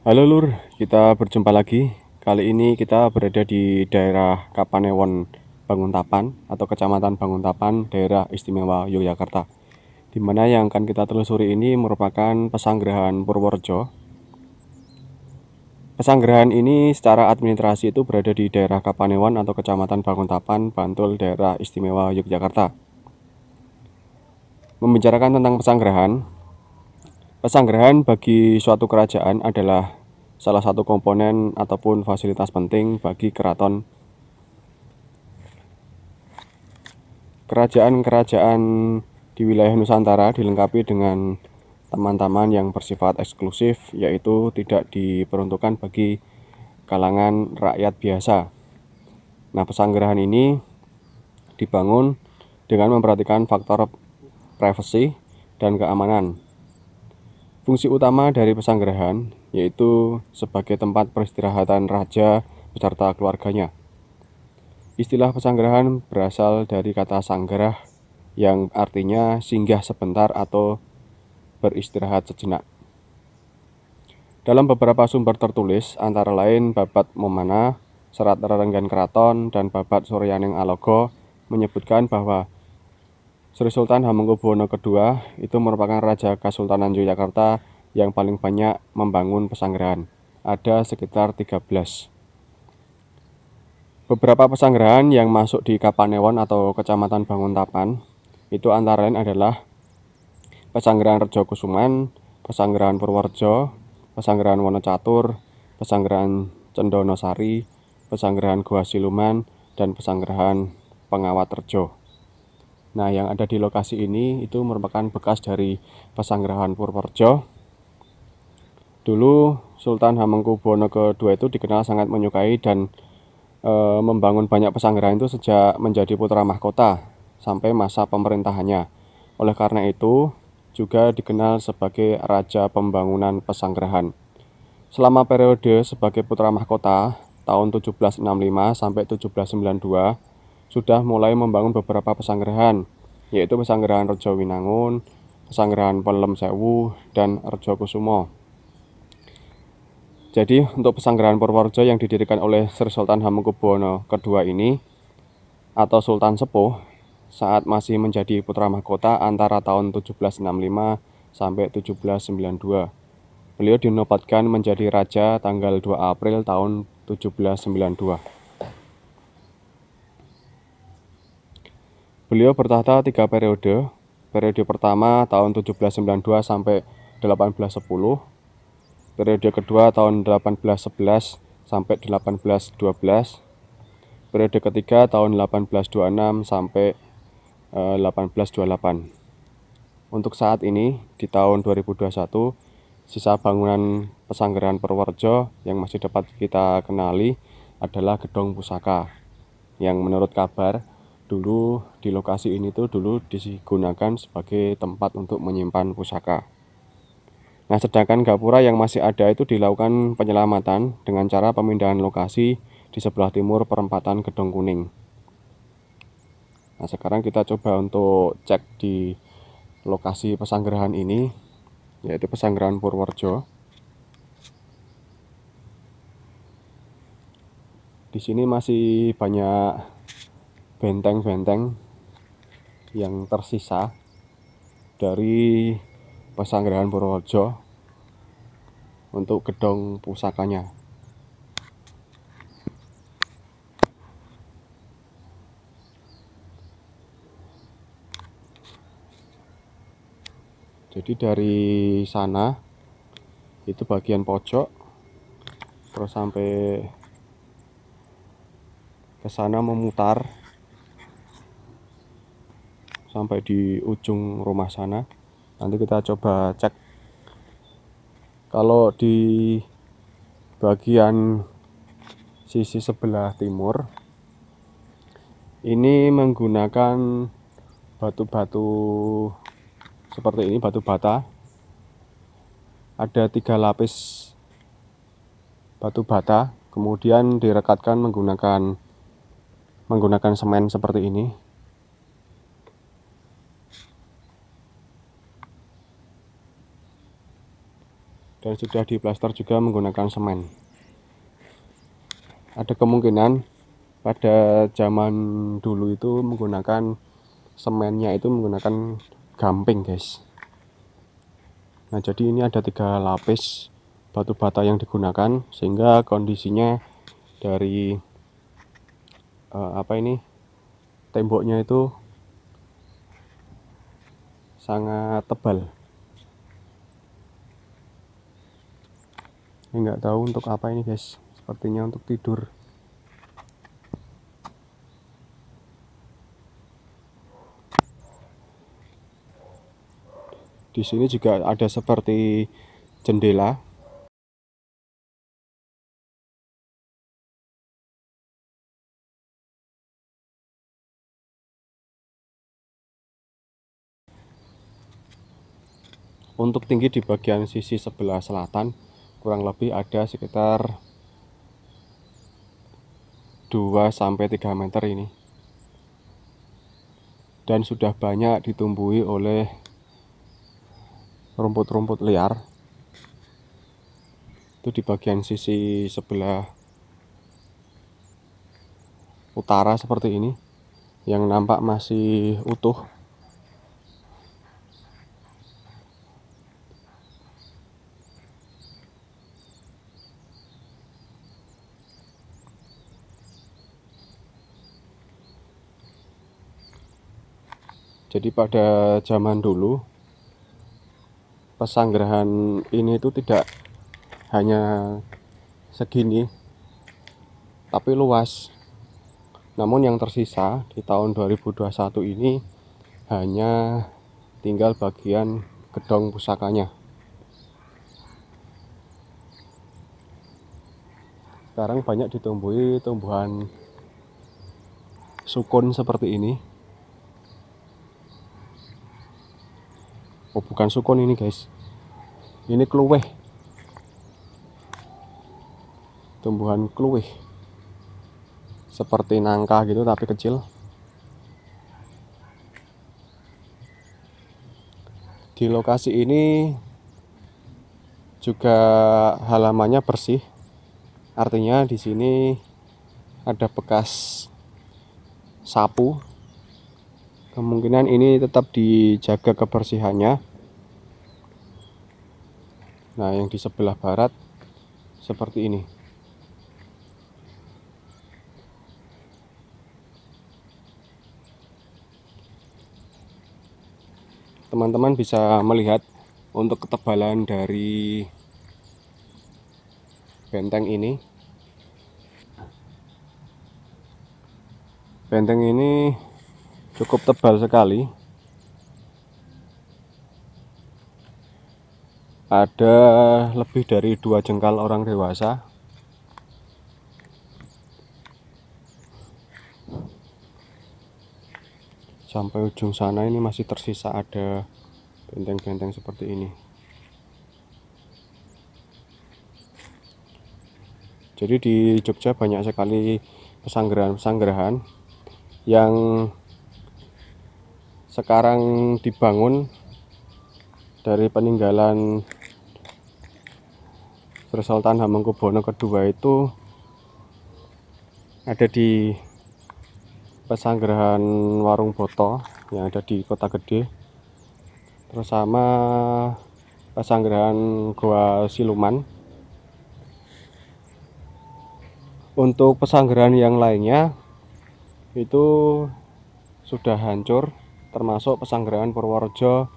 Halo Lur, kita berjumpa lagi. Kali ini kita berada di daerah Kapanewon Banguntapan atau Kecamatan Banguntapan, daerah istimewa Yogyakarta. Di mana yang akan kita telusuri ini merupakan pesanggrahan Purworejo. Pesanggrahan ini secara administrasi itu berada di daerah Kapanewon atau Kecamatan Banguntapan, Bantul, daerah istimewa Yogyakarta. Membicarakan tentang pesanggrahan, Pesanggerahan bagi suatu kerajaan adalah salah satu komponen ataupun fasilitas penting bagi keraton. Kerajaan-kerajaan di wilayah Nusantara dilengkapi dengan teman-teman yang bersifat eksklusif, yaitu tidak diperuntukkan bagi kalangan rakyat biasa. Nah, pesanggerahan ini dibangun dengan memperhatikan faktor privasi dan keamanan Fungsi utama dari pesanggerahan yaitu sebagai tempat peristirahatan raja beserta keluarganya. Istilah pesanggerahan berasal dari kata sanggerah yang artinya singgah sebentar atau beristirahat sejenak. Dalam beberapa sumber tertulis, antara lain Babat Momana, Serat Rerenggan Keraton, dan Babat Suryaning Alogo, menyebutkan bahwa Sri Sultan Hamengkubuwono II itu merupakan Raja Kesultanan Yogyakarta yang paling banyak membangun pesanggerahan. Ada sekitar 13. Beberapa pesanggerahan yang masuk di Kapanewon atau Kecamatan Banguntapan itu antara lain adalah pesanggerahan Rejo Kusuman, pesanggerahan Purworejo, pesanggerahan Wonocatur, Pesanggerahan Cendonosari, pesanggerahan Goa Siluman, dan pesanggerahan Pengawat Rejo. Nah, yang ada di lokasi ini itu merupakan bekas dari Pesanggerahan Purworejo. Dulu Sultan Hamengkubuwono II itu dikenal sangat menyukai dan e, membangun banyak pesanggerahan itu sejak menjadi putra mahkota sampai masa pemerintahannya. Oleh karena itu, juga dikenal sebagai Raja Pembangunan Pesanggerahan. Selama periode sebagai putra mahkota tahun 1765 sampai 1792, sudah mulai membangun beberapa pesanggerahan, yaitu pesanggerahan Rejo Winangun, pesanggerahan Pelem Sewu, dan Rejo Kusumo. Jadi untuk pesanggerahan Purworejo yang didirikan oleh Sri Sultan Hamengkubuwono kedua ini atau Sultan Sepuh saat masih menjadi putra mahkota antara tahun 1765 sampai 1792. Beliau dinobatkan menjadi raja tanggal 2 April tahun 1792. Beliau bertahta tiga periode. Periode pertama tahun 1792 sampai 1810. Periode kedua tahun 1811 sampai 1812. Periode ketiga tahun 1826 sampai 1828. Eh, Untuk saat ini di tahun 2021 sisa bangunan Pesanggeran Purworejo yang masih dapat kita kenali adalah Gedung Pusaka yang menurut kabar dulu di lokasi ini tuh dulu digunakan sebagai tempat untuk menyimpan pusaka. Nah, sedangkan gapura yang masih ada itu dilakukan penyelamatan dengan cara pemindahan lokasi di sebelah timur perempatan Gedung Kuning. Nah, sekarang kita coba untuk cek di lokasi pesanggerahan ini, yaitu pesanggerahan Purworejo. Di sini masih banyak benteng-benteng yang tersisa dari Pesanggerahan Purworejo untuk gedung pusakanya. Jadi dari sana itu bagian pojok terus sampai ke sana memutar sampai di ujung rumah sana nanti kita coba cek kalau di bagian sisi sebelah timur ini menggunakan batu-batu seperti ini batu bata ada tiga lapis batu bata kemudian direkatkan menggunakan menggunakan semen seperti ini dan sudah diplaster juga menggunakan semen ada kemungkinan pada zaman dulu itu menggunakan semennya itu menggunakan gamping guys nah jadi ini ada tiga lapis batu bata yang digunakan sehingga kondisinya dari uh, apa ini temboknya itu sangat tebal ini nggak tahu untuk apa ini guys sepertinya untuk tidur di sini juga ada seperti jendela untuk tinggi di bagian sisi sebelah selatan kurang lebih ada sekitar 2 sampai 3 meter ini. Dan sudah banyak ditumbuhi oleh rumput-rumput liar. Itu di bagian sisi sebelah utara seperti ini yang nampak masih utuh Jadi pada zaman dulu pesanggerahan ini itu tidak hanya segini tapi luas. Namun yang tersisa di tahun 2021 ini hanya tinggal bagian gedong pusakanya. Sekarang banyak ditumbuhi tumbuhan sukun seperti ini oh bukan sukun ini guys ini kelueh tumbuhan kelueh seperti nangka gitu tapi kecil di lokasi ini juga halamannya bersih artinya di sini ada bekas sapu kemungkinan ini tetap dijaga kebersihannya Nah, yang di sebelah barat seperti ini. Teman-teman bisa melihat untuk ketebalan dari benteng ini. Benteng ini cukup tebal sekali ada lebih dari dua jengkal orang dewasa sampai ujung sana ini masih tersisa ada benteng-benteng seperti ini jadi di Jogja banyak sekali pesanggerahan-pesanggerahan yang sekarang dibangun dari peninggalan Sultan Hamengkubuwono kedua itu ada di pesanggerahan warung boto yang ada di kota gede terus sama pesanggerahan goa siluman untuk pesanggerahan yang lainnya itu sudah hancur termasuk pesanggerahan Purworejo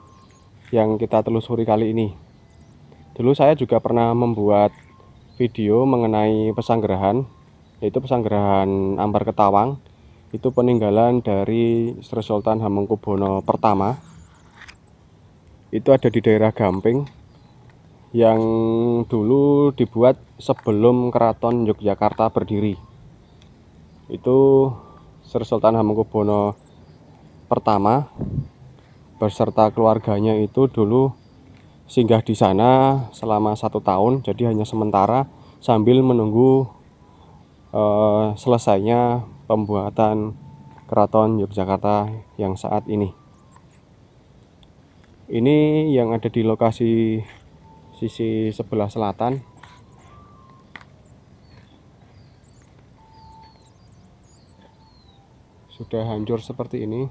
yang kita telusuri kali ini Dulu saya juga pernah membuat video mengenai pesanggerahan, yaitu pesanggerahan Ambar Ketawang. Itu peninggalan dari Sri Sultan Hamengkubuwono pertama. Itu ada di daerah Gamping yang dulu dibuat sebelum Keraton Yogyakarta berdiri. Itu Sri Sultan Hamengkubuwono pertama beserta keluarganya itu dulu singgah di sana selama satu tahun jadi hanya sementara sambil menunggu uh, selesainya pembuatan keraton Yogyakarta yang saat ini ini yang ada di lokasi sisi sebelah selatan sudah hancur seperti ini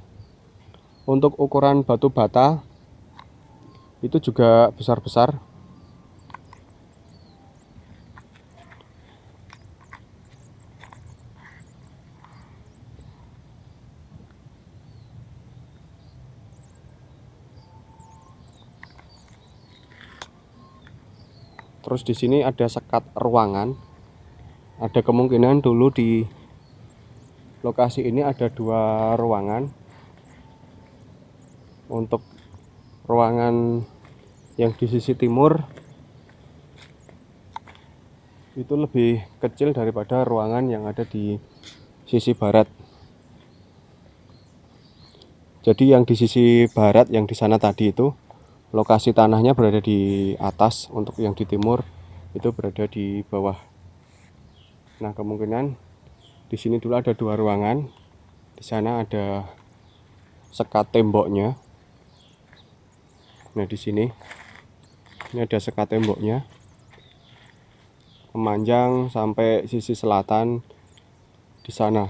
untuk ukuran batu bata itu juga besar-besar Terus di sini ada sekat ruangan. Ada kemungkinan dulu di lokasi ini ada dua ruangan untuk ruangan yang di sisi timur itu lebih kecil daripada ruangan yang ada di sisi barat. Jadi yang di sisi barat yang di sana tadi itu lokasi tanahnya berada di atas, untuk yang di timur itu berada di bawah. Nah, kemungkinan di sini dulu ada dua ruangan. Di sana ada sekat temboknya Nah, di sini ini ada sekat temboknya. Memanjang sampai sisi selatan di sana.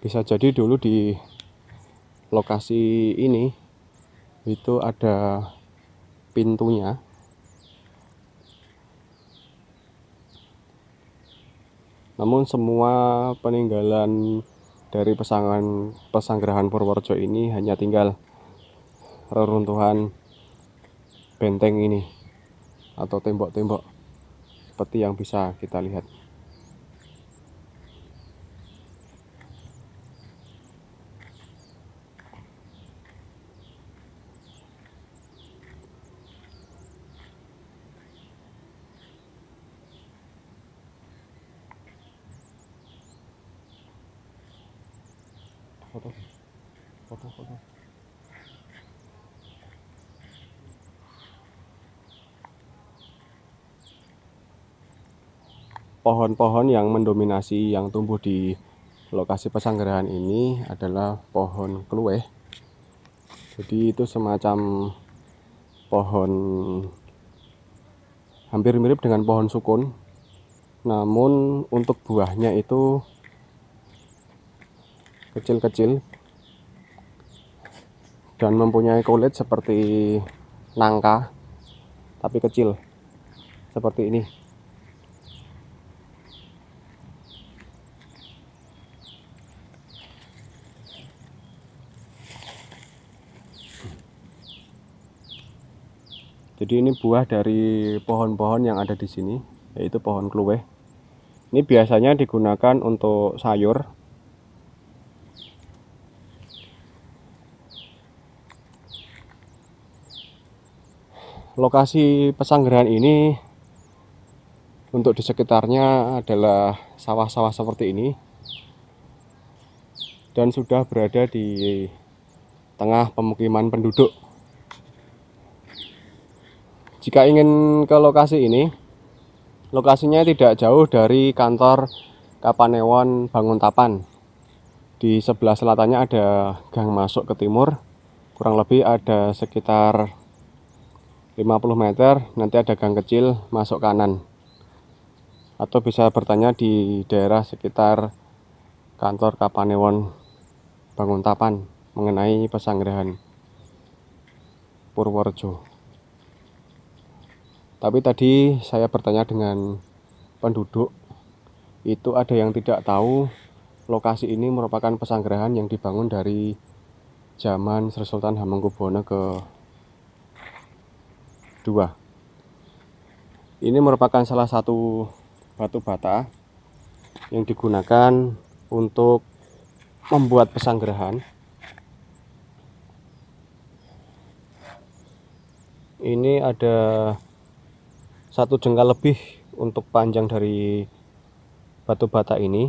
Bisa jadi dulu di lokasi ini itu ada pintunya namun semua peninggalan dari pesangan pesanggerahan Purworejo ini hanya tinggal reruntuhan benteng ini atau tembok-tembok seperti yang bisa kita lihat. foto foto foto pohon-pohon yang mendominasi yang tumbuh di lokasi pesanggerahan ini adalah pohon kelueh jadi itu semacam pohon hampir mirip dengan pohon sukun namun untuk buahnya itu kecil-kecil dan mempunyai kulit seperti nangka tapi kecil seperti ini jadi ini buah dari pohon-pohon yang ada di sini yaitu pohon kluweh ini biasanya digunakan untuk sayur lokasi pesanggerahan ini untuk di sekitarnya adalah sawah-sawah seperti ini dan sudah berada di tengah pemukiman penduduk jika ingin ke lokasi ini lokasinya tidak jauh dari kantor Kapanewon Banguntapan di sebelah selatannya ada gang masuk ke timur kurang lebih ada sekitar 50 meter nanti ada gang kecil masuk kanan atau bisa bertanya di daerah sekitar kantor Kapanewon Banguntapan mengenai pesanggerahan Purworejo tapi tadi saya bertanya dengan penduduk itu ada yang tidak tahu lokasi ini merupakan pesanggerahan yang dibangun dari zaman Sri Sultan Hamengkubuwono ke dua ini merupakan salah satu batu bata yang digunakan untuk membuat pesanggerahan ini ada satu jengkal lebih untuk panjang dari batu bata ini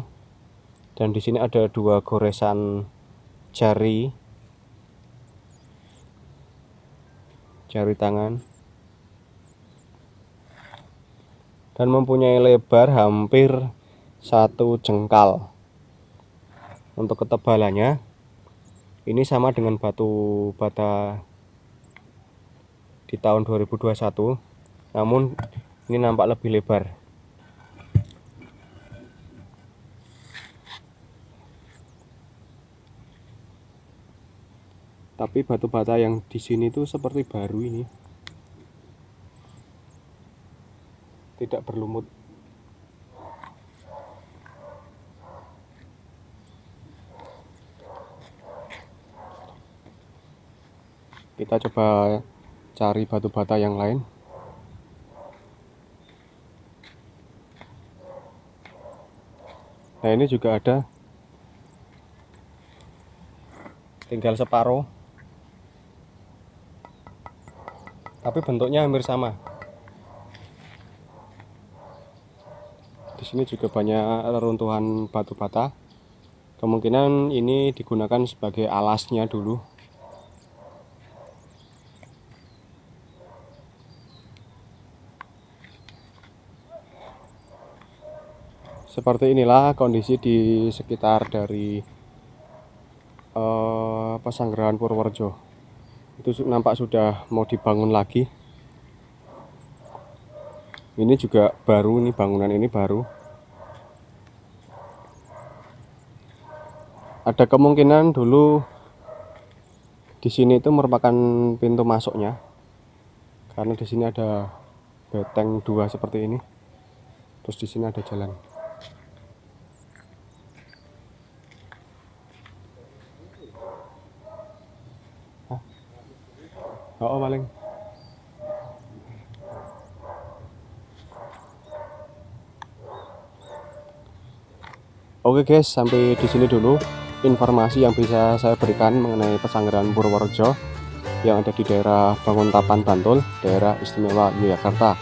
dan di sini ada dua goresan jari jari tangan dan mempunyai lebar hampir satu jengkal untuk ketebalannya ini sama dengan batu bata di tahun 2021 namun ini nampak lebih lebar tapi batu bata yang di sini tuh seperti baru ini tidak berlumut kita coba cari batu bata yang lain nah ini juga ada tinggal separuh tapi bentuknya hampir sama di sini juga banyak reruntuhan batu bata. Kemungkinan ini digunakan sebagai alasnya dulu. Seperti inilah kondisi di sekitar dari uh, Pesanggerahan Purworejo. Itu nampak sudah mau dibangun lagi ini juga baru nih bangunan ini baru ada kemungkinan dulu di sini itu merupakan pintu masuknya karena di sini ada beteng dua seperti ini terus di sini ada jalan Hah? Oh, oh Oke guys, sampai di sini dulu informasi yang bisa saya berikan mengenai pesanggaran Purworejo yang ada di daerah Banguntapan Bantul, daerah istimewa Yogyakarta.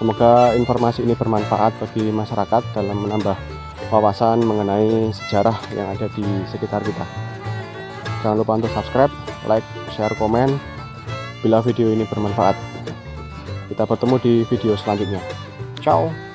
Semoga informasi ini bermanfaat bagi masyarakat dalam menambah wawasan mengenai sejarah yang ada di sekitar kita. Jangan lupa untuk subscribe, like, share, komen bila video ini bermanfaat. Kita bertemu di video selanjutnya. Ciao!